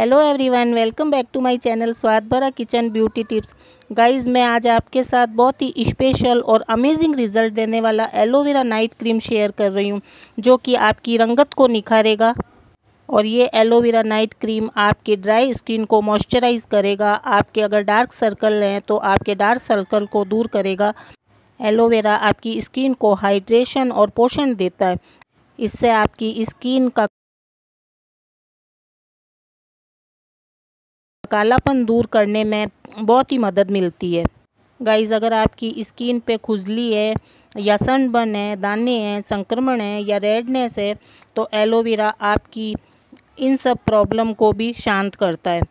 hello everyone welcome back to my channel स्वाद भरा kitchen beauty tips guys मैं आज आपके साथ बहुत ही स्पेशल और अमेजिंग रिजल्ट देने वाला एलोवेरा नाइट क्रीम शेयर कर रही हूँ जो कि आपकी रंगत को निखारेगा और ये एलोवेरा नाइट क्रीम आपके ड्राई स्किन को मॉइस्चराइज करेगा आपके अगर डार्क सर्कल हैं तो आपके डार्क सर्कल को दूर करेगा एलोवेरा आपकी स्किन को हाइड्रेशन और पोषण देता है इससे आपकी स्किन का कालापन दूर करने में बहुत ही मदद मिलती है गाइज अगर आपकी स्किन पे खुजली है या सनबर्न है दाने हैं संक्रमण है या रेडनेस है तो एलोवेरा आपकी इन सब प्रॉब्लम को भी शांत करता है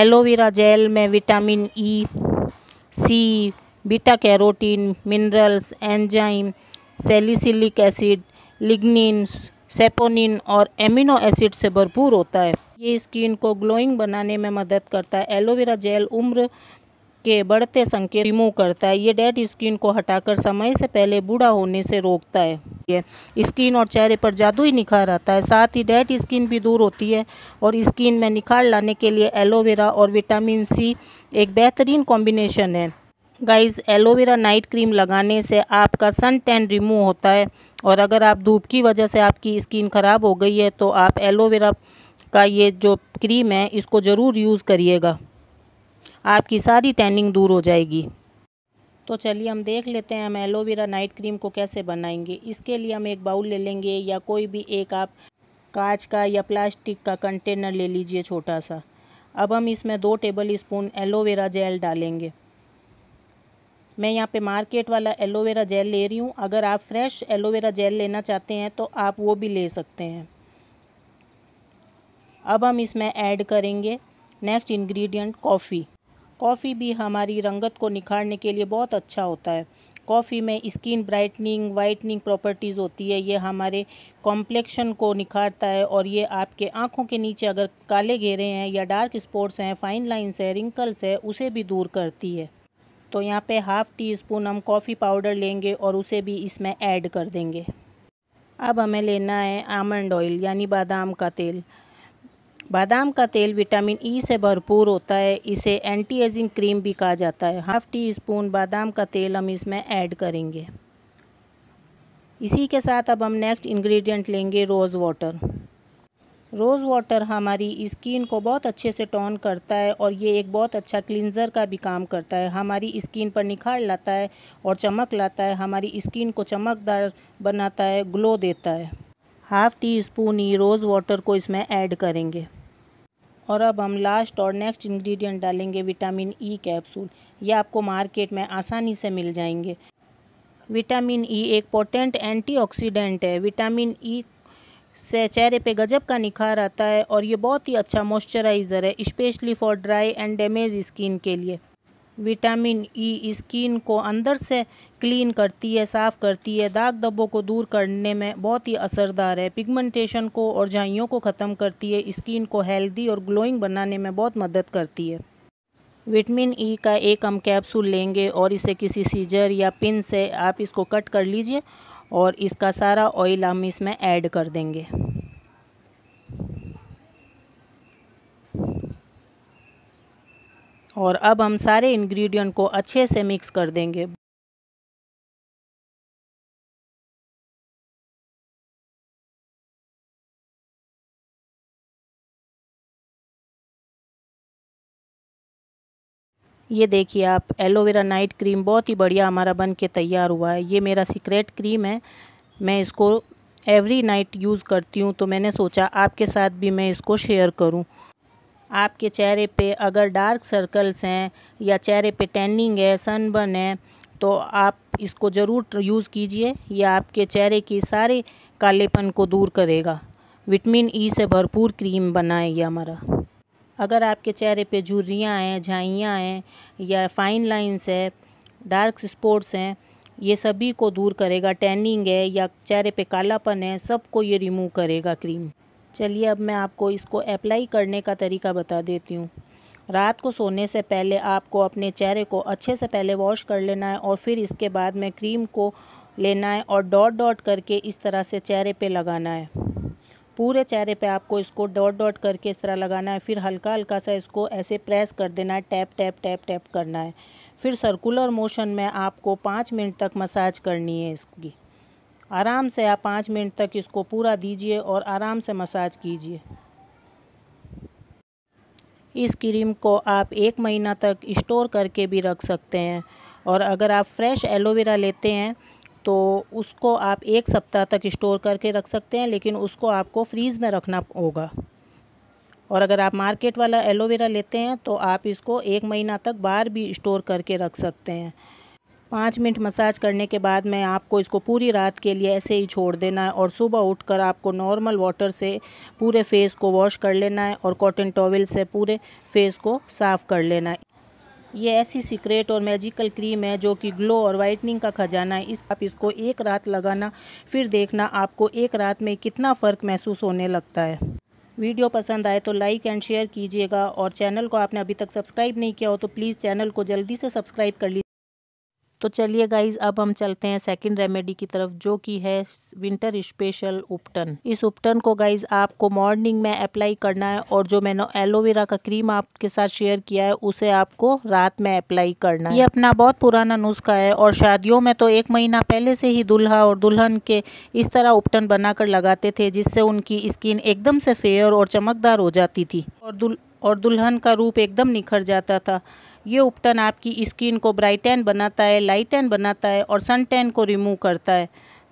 एलोवेरा जेल में vitamin E e, C beta carotene minerals enzyme salicylic acid lignin saponin और एमिनो एसिड से भरपूर होता है ये स्किन को ग्लोइंग बनाने में मदद करता है एलोवेरा जेल उम्र के बढ़ते संकेत रिमूव करता है ये डेड स्किन को हटाकर समय से पहले बूढ़ा होने से रोकता है स्किन और चेहरे पर जादू ही निखार आता है साथ ही डेड स्किन भी दूर होती है और स्किन में निखार लाने के लिए एलोवेरा और विटामिन सी एक बेहतरीन कॉम्बिनेशन है गाइस एलोवेरा नाइट क्रीम लगाने से आपका सन टैन रिमूव होता है और अगर आप धूप की वजह से आपकी स्किन ख़राब हो गई है तो आप एलोवेरा का ये जो क्रीम है इसको ज़रूर यूज़ करिएगा आपकी सारी टैनिंग दूर हो जाएगी तो चलिए हम देख लेते हैं हम एलोवेरा नाइट क्रीम को कैसे बनाएंगे इसके लिए हम एक बाउल ले लेंगे या कोई भी एक आप कांच का या प्लास्टिक का कंटेनर ले लीजिए छोटा सा अब हम इसमें दो टेबल स्पून एलोवेरा जेल डालेंगे मैं यहाँ पे मार्केट वाला एलोवेरा जेल ले रही हूँ अगर आप फ्रेश एलोवेरा जेल लेना चाहते हैं तो आप वो भी ले सकते हैं अब हम इसमें ऐड करेंगे नेक्स्ट इंग्रेडिएंट कॉफ़ी कॉफ़ी भी हमारी रंगत को निखारने के लिए बहुत अच्छा होता है कॉफ़ी में स्किन ब्राइटनिंग वाइटनिंग प्रॉपर्टीज़ होती है ये हमारे कॉम्प्लेक्शन को निखारता है और ये आपके आँखों के नीचे अगर काले घेरे हैं या डार्क स्पॉट्स हैं फाइन लाइन्स है रिंकल्स है उसे भी दूर करती है तो यहाँ पे हाफ़ टी स्पून हम कॉफ़ी पाउडर लेंगे और उसे भी इसमें ऐड कर देंगे अब हमें लेना है आमंड ऑयल यानी बादाम का तेल बादाम का तेल विटामिन ई e से भरपूर होता है इसे एंटी एजिंग क्रीम भी कहा जाता है हाफ टी स्पून बादाम का तेल हम इसमें ऐड करेंगे इसी के साथ अब हम नेक्स्ट इंग्रेडिएंट लेंगे रोज़ वाटर रोज़ वाटर हमारी स्किन को बहुत अच्छे से टोन करता है और ये एक बहुत अच्छा क्लिनज़र का भी काम करता है हमारी स्किन पर निखार लाता है और चमक लाता है हमारी स्किन को चमकदार बनाता है ग्लो देता है हाफ़ टी स्पून ही रोज़ वाटर को इसमें ऐड करेंगे और अब हम लास्ट और नेक्स्ट इंग्रेडिएंट डालेंगे विटामिन ई e कैप्सूल ये आपको मार्केट में आसानी से मिल जाएंगे विटामिन ई e एक पोटेंट एंटीऑक्सीडेंट है विटामिन ई e से चेहरे पे गजब का निखार आता है और ये बहुत ही अच्छा मॉइस्चराइज़र है specially for dry and damage skin के लिए विटामिन ई स्किन को अंदर से क्लीन करती है साफ़ करती है दाग दब्बों को दूर करने में बहुत ही असरदार है पिगमेंटेशन को और झाइयों को ख़त्म करती है स्किन को हेल्दी और ग्लोइंग बनाने में बहुत मदद करती है विटामिन ई e का एक हम कैप्सूल लेंगे और इसे किसी सीजर या पिन से आप इसको कट कर लीजिए और इसका सारा ऑयल हम इसमें ऐड कर देंगे और अब हम सारे इंग्रेडिएंट को अच्छे से मिक्स कर देंगे ये देखिए आप एलोवेरा नाइट क्रीम बहुत ही बढ़िया हमारा बन के तैयार हुआ है ये मेरा सीक्रेट क्रीम है मैं इसको एवरी नाइट यूज़ करती हूँ तो मैंने सोचा आपके साथ भी मैं इसको शेयर करूँ आपके चेहरे पे अगर डार्क सर्कल्स हैं या चेहरे पे टैनिंग है सनबर्न है तो आप इसको ज़रूर यूज़ कीजिए यह आपके चेहरे की सारे कालेपन को दूर करेगा विटामिन ई e से भरपूर क्रीम बनाए ये हमारा अगर आपके चेहरे पे झुर्रियाँ हैं झाइयाँ हैं या फाइन लाइंस है डार्क स्पॉट्स हैं ये सभी को दूर करेगा टैनिंग है या चेहरे पे कालापन है सबको ये रिमूव करेगा क्रीम चलिए अब मैं आपको इसको अप्लाई करने का तरीका बता देती हूँ रात को सोने से पहले आपको अपने चेहरे को अच्छे से पहले वॉश कर लेना है और फिर इसके बाद में क्रीम को लेना है और डॉट डॉट करके इस तरह से चेहरे पे लगाना है पूरे चेहरे पे आपको इसको डॉट डॉट करके इस तरह लगाना है फिर हल्का हल्का सा इसको ऐसे प्रेस कर देना है टैप टैप टैप टैप करना है फिर सर्कुलर मोशन में आपको पाँच मिनट तक मसाज करनी है इसकी आराम से आप पाँच मिनट तक इसको पूरा दीजिए और आराम से मसाज कीजिए इस क्रीम को आप एक महीना तक स्टोर करके भी रख सकते हैं और अगर आप फ्रेश एलोवेरा लेते हैं तो उसको आप एक सप्ताह तक स्टोर करके रख सकते हैं लेकिन उसको आपको फ्रीज़ में रखना होगा और अगर आप मार्केट वाला एलोवेरा लेते हैं तो आप इसको एक महीना तक बाहर भी स्टोर करके रख सकते हैं पाँच मिनट मसाज करने के बाद मैं आपको इसको पूरी रात के लिए ऐसे ही छोड़ देना है और सुबह उठकर आपको नॉर्मल वाटर से पूरे फेस को वॉश कर लेना है और कॉटन टॉवल से पूरे फेस को साफ़ कर लेना है ये ऐसी सीक्रेट और मैजिकल क्रीम है जो कि ग्लो और वाइटनिंग का खजाना है इस आप इसको एक रात लगाना फिर देखना आपको एक रात में कितना फ़र्क महसूस होने लगता है वीडियो पसंद आए तो लाइक एंड शेयर कीजिएगा और चैनल को आपने अभी तक सब्सक्राइब नहीं किया हो तो प्लीज़ चैनल को जल्दी से सब्सक्राइब कर लीजिए तो चलिए गाइज अब हम चलते हैं सेकंड रेमेडी की तरफ जो कि है विंटर स्पेशल उपटन इस उपटन को गाइज आपको मॉर्निंग में अप्लाई करना है और जो मैंने एलोवेरा का क्रीम आपके साथ शेयर किया है उसे आपको रात में अप्लाई करना है ये अपना बहुत पुराना नुस्खा है और शादियों में तो एक महीना पहले से ही दुल्हा और दुल्हन के इस तरह उपटन बनाकर लगाते थे जिससे उनकी स्किन एकदम से फेयर और चमकदार हो जाती थी और दुल और दुल्हन का रूप एकदम निखर जाता था ये उपटन आपकी स्किन को ब्राइटन बनाता है लाइटन बनाता है और सन टैन को रिमूव करता है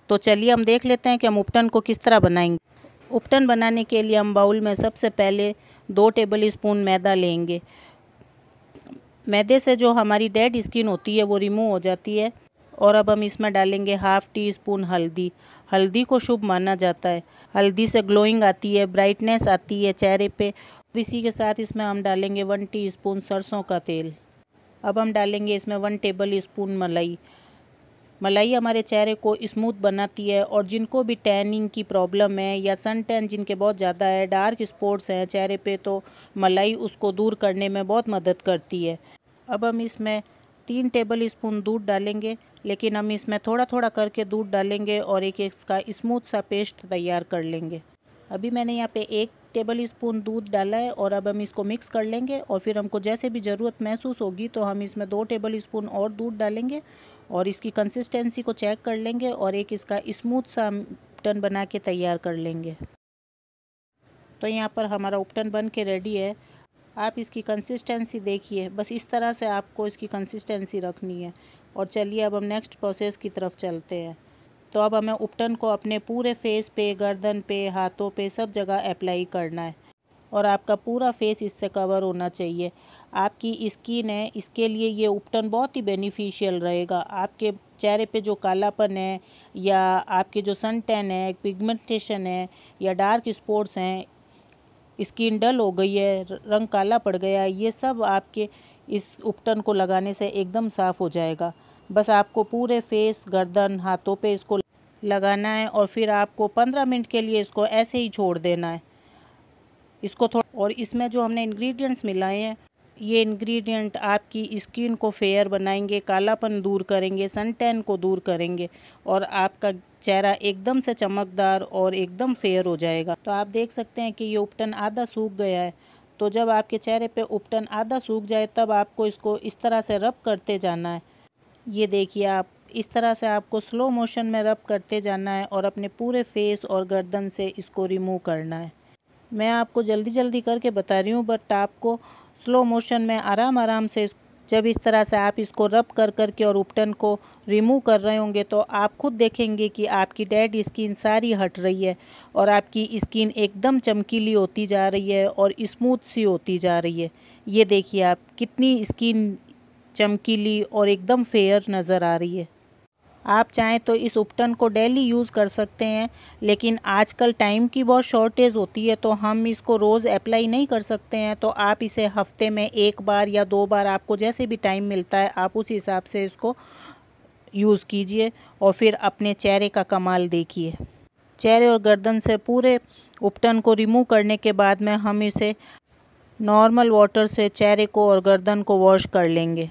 तो चलिए हम देख लेते हैं कि हम उपटन को किस तरह बनाएंगे उपटन बनाने के लिए हम बाउल में सबसे पहले दो टेबल स्पून मैदा लेंगे मैदे से जो हमारी डेड स्किन होती है वो रिमूव हो जाती है और अब हम इसमें डालेंगे हाफ़ टी स्पून हल्दी हल्दी को शुभ माना जाता है हल्दी से ग्लोइंग आती है ब्राइटनेस आती है चेहरे पे इसी के साथ इसमें हम डालेंगे वन टी स्पून सरसों का तेल अब हम डालेंगे इसमें वन टेबल स्पून मलाई मलाई हमारे चेहरे को स्मूथ बनाती है और जिनको भी टैनिंग की प्रॉब्लम है या सन टैन जिनके बहुत ज़्यादा है डार्क स्पॉट्स हैं चेहरे पे तो मलाई उसको दूर करने में बहुत मदद करती है अब हम इसमें तीन टेबल स्पून दूध डालेंगे लेकिन हम इसमें थोड़ा थोड़ा करके दूध डालेंगे और एक एक इसका स्मूथ सा पेस्ट तैयार कर लेंगे अभी मैंने यहाँ पे एक टेबल स्पून दूध डाला है और अब हम इसको मिक्स कर लेंगे और फिर हमको जैसे भी ज़रूरत महसूस होगी तो हम इसमें दो टेबल स्पून और दूध डालेंगे और इसकी कंसिस्टेंसी को चेक कर लेंगे और एक इसका स्मूथ सा उपटन बना के तैयार कर लेंगे तो यहाँ पर हमारा उपटन बन के रेडी है आप इसकी कंसिस्टेंसी देखिए बस इस तरह से आपको इसकी कंसिस्टेंसी रखनी है और चलिए अब हम नेक्स्ट प्रोसेस की तरफ चलते हैं तो अब हमें उपटन को अपने पूरे फेस पे गर्दन पे हाथों पे सब जगह अप्लाई करना है और आपका पूरा फेस इससे कवर होना चाहिए आपकी स्किन है इसके लिए ये उपटन बहुत ही बेनिफिशियल रहेगा आपके चेहरे पे जो कालापन है या आपके जो सन टैन है पिगमेंटेशन है या डार्क स्पॉट्स हैं स्किन डल हो गई है रंग काला पड़ गया है ये सब आपके इस उपटन को लगाने से एकदम साफ़ हो जाएगा बस आपको पूरे फेस गर्दन हाथों पे इसको लगाना है और फिर आपको पंद्रह मिनट के लिए इसको ऐसे ही छोड़ देना है इसको थोड़ा और इसमें जो हमने इंग्रेडिएंट्स मिलाए हैं ये इंग्रेडिएंट आपकी स्किन को फेयर बनाएंगे कालापन दूर करेंगे सन टैन को दूर करेंगे और आपका चेहरा एकदम से चमकदार और एकदम फेयर हो जाएगा तो आप देख सकते हैं कि ये उपटन आधा सूख गया है तो जब आपके चेहरे पे उपटन आधा सूख जाए तब आपको इसको इस तरह से रब करते जाना है ये देखिए आप इस तरह से आपको स्लो मोशन में रब करते जाना है और अपने पूरे फेस और गर्दन से इसको रिमूव करना है मैं आपको जल्दी जल्दी करके बता रही हूँ बट आपको स्लो मोशन में आराम आराम से जब इस तरह से आप इसको रब कर कर के और उपटन को रिमूव कर रहे होंगे तो आप खुद देखेंगे कि आपकी डेड स्किन सारी हट रही है और आपकी स्किन एकदम चमकीली होती जा रही है और स्मूथ सी होती जा रही है ये देखिए आप कितनी स्किन चमकीली और एकदम फेयर नज़र आ रही है आप चाहें तो इस उपटन को डेली यूज़ कर सकते हैं लेकिन आजकल टाइम की बहुत शॉर्टेज होती है तो हम इसको रोज़ अप्लाई नहीं कर सकते हैं तो आप इसे हफ्ते में एक बार या दो बार आपको जैसे भी टाइम मिलता है आप उस हिसाब से इसको यूज़ कीजिए और फिर अपने चेहरे का कमाल देखिए चेहरे और गर्दन से पूरे उपटन को रिमूव करने के बाद में हम इसे नॉर्मल वाटर से चेहरे को और गर्दन को वॉश कर लेंगे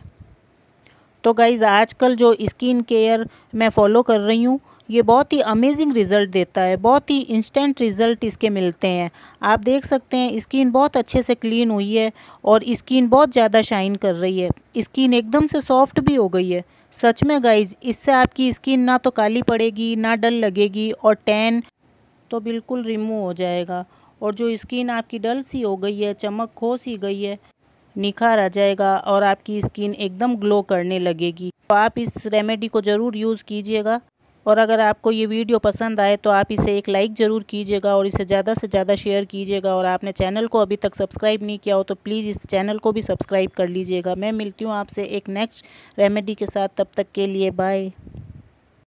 तो गाइज़ आजकल जो स्किन केयर मैं फॉलो कर रही हूँ ये बहुत ही अमेजिंग रिज़ल्ट देता है बहुत ही इंस्टेंट रिज़ल्ट इसके मिलते हैं आप देख सकते हैं स्किन बहुत अच्छे से क्लीन हुई है और स्किन बहुत ज़्यादा शाइन कर रही है स्किन एकदम से सॉफ्ट भी हो गई है सच में गाइज इससे आपकी स्किन ना तो काली पड़ेगी ना डल लगेगी और टैन तो बिल्कुल रिमूव हो जाएगा और जो स्किन आपकी डल सी हो गई है चमक खो सी गई है निखार आ जाएगा और आपकी स्किन एकदम ग्लो करने लगेगी तो आप इस रेमेडी को ज़रूर यूज़ कीजिएगा और अगर आपको ये वीडियो पसंद आए तो आप इसे एक लाइक ज़रूर कीजिएगा और इसे ज़्यादा से ज़्यादा शेयर कीजिएगा और आपने चैनल को अभी तक सब्सक्राइब नहीं किया हो तो प्लीज़ इस चैनल को भी सब्सक्राइब कर लीजिएगा मैं मिलती हूँ आपसे एक नेक्स्ट रेमेडी के साथ तब तक के लिए बाय